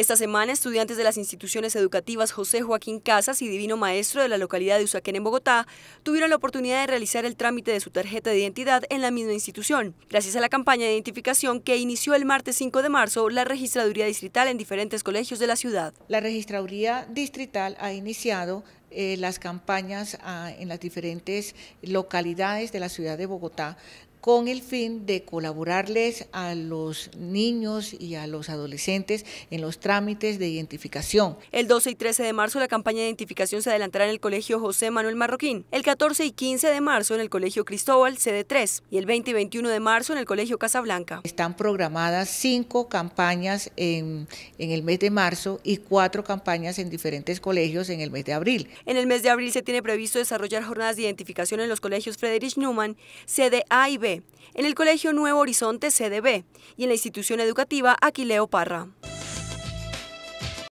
Esta semana, estudiantes de las instituciones educativas José Joaquín Casas y Divino Maestro de la localidad de Usaquén en Bogotá tuvieron la oportunidad de realizar el trámite de su tarjeta de identidad en la misma institución. Gracias a la campaña de identificación que inició el martes 5 de marzo, la registraduría distrital en diferentes colegios de la ciudad. La registraduría distrital ha iniciado eh, las campañas ah, en las diferentes localidades de la ciudad de Bogotá con el fin de colaborarles a los niños y a los adolescentes en los trámites de identificación. El 12 y 13 de marzo la campaña de identificación se adelantará en el Colegio José Manuel Marroquín, el 14 y 15 de marzo en el Colegio Cristóbal CD3 y el 20 y 21 de marzo en el Colegio Casablanca. Están programadas cinco campañas en, el mes de marzo y cuatro campañas en diferentes colegios en el mes de abril. En el mes de abril se tiene previsto desarrollar jornadas de identificación en los colegios Frederick Newman, CDA y B en el Colegio Nuevo Horizonte CDB y en la institución educativa Aquileo Parra.